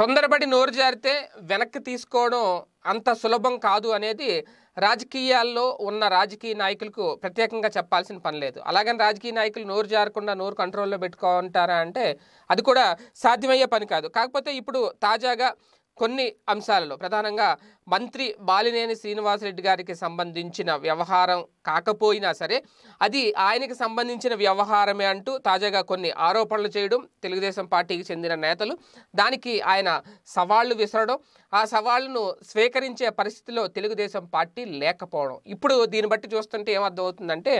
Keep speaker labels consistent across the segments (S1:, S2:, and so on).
S1: తొందరపడి నోరు జారితే వెనక్కి తీసుకోవడం అంత సులభం కాదు అనేది రాజకీయాల్లో ఉన్న రాజకీయ నాయకులకు ప్రత్యేకంగా చెప్పాల్సిన పని లేదు అలాగని రాజకీయ నాయకులు నోరు జారకుండా నోరు కంట్రోల్లో పెట్టుకుంటారా అంటే అది కూడా సాధ్యమయ్యే పని కాదు కాకపోతే ఇప్పుడు తాజాగా కొన్ని అంశాలలో ప్రధానంగా మంత్రి బాలినేని శ్రీనివాసరెడ్డి గారికి సంబంధించిన వ్యవహారం కాకపోయినా సరే అది ఆయనకి సంబంధించిన వ్యవహారమే అంటూ తాజాగా కొన్ని ఆరోపణలు చేయడం తెలుగుదేశం పార్టీకి చెందిన నేతలు దానికి ఆయన సవాళ్లు విసరడం ఆ సవాళ్లను స్వీకరించే పరిస్థితిలో తెలుగుదేశం పార్టీ లేకపోవడం ఇప్పుడు దీన్ని బట్టి చూస్తుంటే ఏమర్థమవుతుందంటే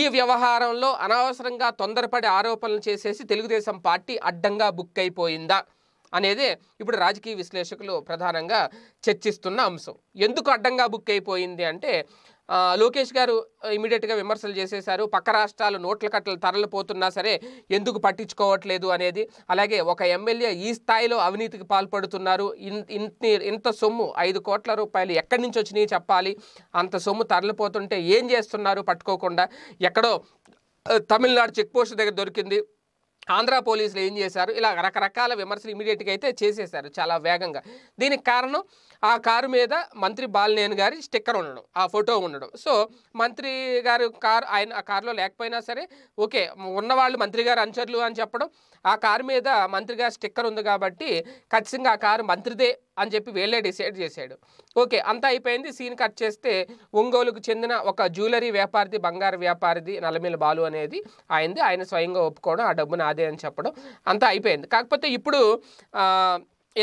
S1: ఈ వ్యవహారంలో అనవసరంగా తొందరపడి ఆరోపణలు చేసేసి తెలుగుదేశం పార్టీ అడ్డంగా బుక్ అయిపోయిందా అనేది ఇప్పుడు రాజకీయ విశ్లేషకులు ప్రధానంగా చర్చిస్తున్న అంశం ఎందుకు అడ్డంగా బుక్ అయిపోయింది అంటే లోకేష్ గారు ఇమీడియట్గా విమర్శలు చేసేశారు పక్క రాష్ట్రాలు నోట్ల కట్టలు తరలిపోతున్నా సరే ఎందుకు పట్టించుకోవట్లేదు అనేది అలాగే ఒక ఎమ్మెల్యే ఈ స్థాయిలో అవినీతికి పాల్పడుతున్నారు ఇంత ఇంత సొమ్ము ఐదు కోట్ల రూపాయలు ఎక్కడి నుంచి వచ్చినాయి చెప్పాలి అంత సొమ్ము తరలిపోతుంటే ఏం చేస్తున్నారు పట్టుకోకుండా ఎక్కడో తమిళనాడు చెక్ పోస్ట్ దగ్గర దొరికింది ఆంధ్ర పోలీసులు ఏం చేశారు ఇలా రకరకాల విమర్శలు ఇమీడియట్గా అయితే చేసేశారు చాలా వేగంగా దీనికి కారణం ఆ కారు మీద మంత్రి బాలినేని గారి స్టిక్కర్ ఉండడం ఆ ఫోటో ఉండడం సో మంత్రి గారు కారు ఆయన ఆ కారులో లేకపోయినా సరే ఓకే ఉన్నవాళ్ళు మంత్రి గారు అనుచరులు అని చెప్పడం ఆ కారు మీద మంత్రి గారి స్టిక్కర్ ఉంది కాబట్టి ఖచ్చితంగా ఆ కారు మంత్రిదే అని చెప్పి వేలే డిసైడ్ చేశాడు ఓకే అంతా అయిపోయింది సీన్ కట్ చేస్తే ఒంగోలుకు చెందిన ఒక జ్యువెలరీ వ్యాపారిది బంగారు వ్యాపారిది నలమేల బాలు అనేది ఆయనది ఆయన స్వయంగా ఒప్పుకోవడం ఆ డబ్బు నాదే అని చెప్పడం అంతా అయిపోయింది కాకపోతే ఇప్పుడు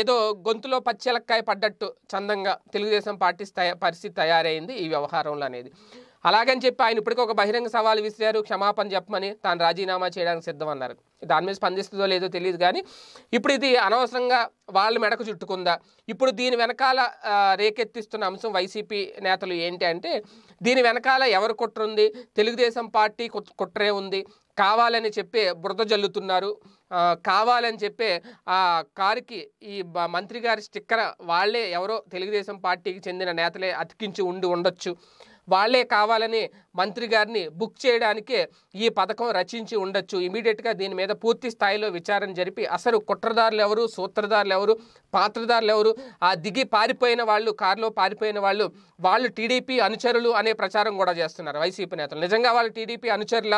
S1: ఏదో గొంతులో పచ్చలక్కాయ పడ్డట్టు చందంగా తెలుగుదేశం పార్టీ పరిస్థితి తయారైంది ఈ వ్యవహారంలో అనేది అలాగని చెప్పి ఆయన ఇప్పటికీ ఒక బహిరంగ సవాల్ విసిరారు క్షమాపణ చెప్పమని తాను రాజీనామా చేయడానికి సిద్ధం అన్నారు దాని మీద స్పందిస్తుందో లేదో తెలియదు కానీ ఇప్పుడు ఇది అనవసరంగా వాళ్ళ మెడకు చుట్టుకుందా ఇప్పుడు దీని వెనకాల రేకెత్తిస్తున్న అంశం వైసీపీ నేతలు ఏంటి అంటే దీని వెనకాల ఎవరు కుట్ర ఉంది తెలుగుదేశం పార్టీ కుట్రే ఉంది కావాలని చెప్పే బురద జల్లుతున్నారు కావాలని చెప్పే ఆ కారుకి ఈ మంత్రి గారి స్టిక్కర్ వాళ్ళే ఎవరో తెలుగుదేశం పార్టీకి చెందిన నేతలే అతికించి ఉండి ఉండొచ్చు వాళ్ళే కావాలని మంత్రి గారిని బుక్ చేయడానికే ఈ పథకం రచించి ఉండొచ్చు ఇమీడియట్గా దీని మీద పూర్తి స్థాయిలో విచారణ జరిపి అసలు కుట్రదారులు ఎవరు సూత్రధారులు ఎవరు పాత్రదారులు ఎవరు ఆ దిగి పారిపోయిన వాళ్ళు కారులో పారిపోయిన వాళ్ళు వాళ్ళు టీడీపీ అనుచరులు అనే ప్రచారం కూడా చేస్తున్నారు వైసీపీ నేతలు నిజంగా వాళ్ళు టీడీపీ అనుచరుల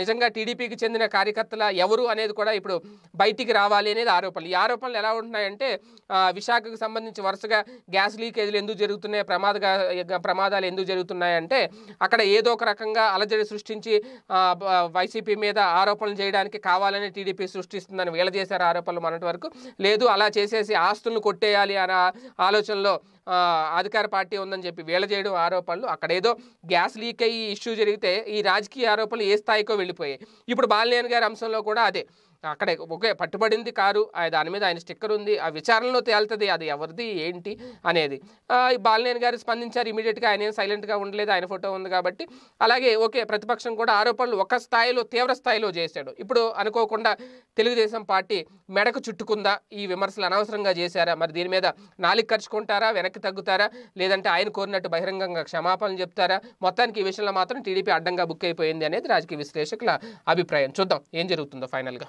S1: నిజంగా టీడీపీకి చెందిన కార్యకర్తల ఎవరు అనేది కూడా ఇప్పుడు బయటికి రావాలి అనేది ఆరోపణలు ఈ ఆరోపణలు ఎలా ఉంటున్నాయంటే విశాఖకు సంబంధించి వరుసగా గ్యాస్ లీకేజీలు ఎందుకు జరుగుతున్నాయి ప్రమాద ప్రమాదాలు ఎందుకు జరుగుతున్నాయంటే అక్కడ ఏదో ఒక రకంగా అలజడి సృష్టించి వైసీపీ మీద ఆరోపణలు చేయడానికి కావాలని టీడీపీ సృష్టిస్తుందని వీళ్ళ చేశారు ఆరోపణలు మనటి వరకు లేదు అలా చేసేసి ఆస్తులను కొట్టేయాలి అనే ఆలోచనలో అధికార పార్టీ ఉందని చెప్పి వేళ చేయడం ఆరోపణలు అక్కడేదో గ్యాస్ లీక్ అయ్యి ఇష్యూ జరిగితే ఈ రాజకీయ ఆరోపణలు ఏ స్థాయికో వెళ్ళిపోయాయి ఇప్పుడు బాలినేని గారి అంశంలో కూడా అదే అక్కడే ఒకే పట్టుబడింది కారు దాని మీద ఆయన స్టిక్కర్ ఉంది ఆ విచారణలో తేలుతుంది అది ఎవరిది ఏంటి అనేది బాలినేని గారు స్పందించారు ఇమీడియట్గా ఆయన ఏం సైలెంట్గా ఉండలేదు ఆయన ఫోటో ఉంది కాబట్టి అలాగే ఓకే ప్రతిపక్షం కూడా ఆరోపణలు ఒక స్థాయిలో తీవ్ర స్థాయిలో చేశాడు ఇప్పుడు అనుకోకుండా తెలుగుదేశం పార్టీ మెడకు చుట్టుకుందా ఈ విమర్శలు అనవసరంగా చేశారా మరి దీని మీద నాలుగు ఖర్చుకుంటారా వెనక్కి తగ్గుతారా లేదంటే ఆయన కోరినట్టు బహిరంగంగా క్షమాపణలు చెప్తారా మొత్తానికి ఈ విషయంలో మాత్రం టీడీపీ అడ్డంగా బుక్ అయిపోయింది అనేది రాజకీయ విశ్లేషకుల అభిప్రాయం చూద్దాం ఏం జరుగుతుందో ఫైనల్గా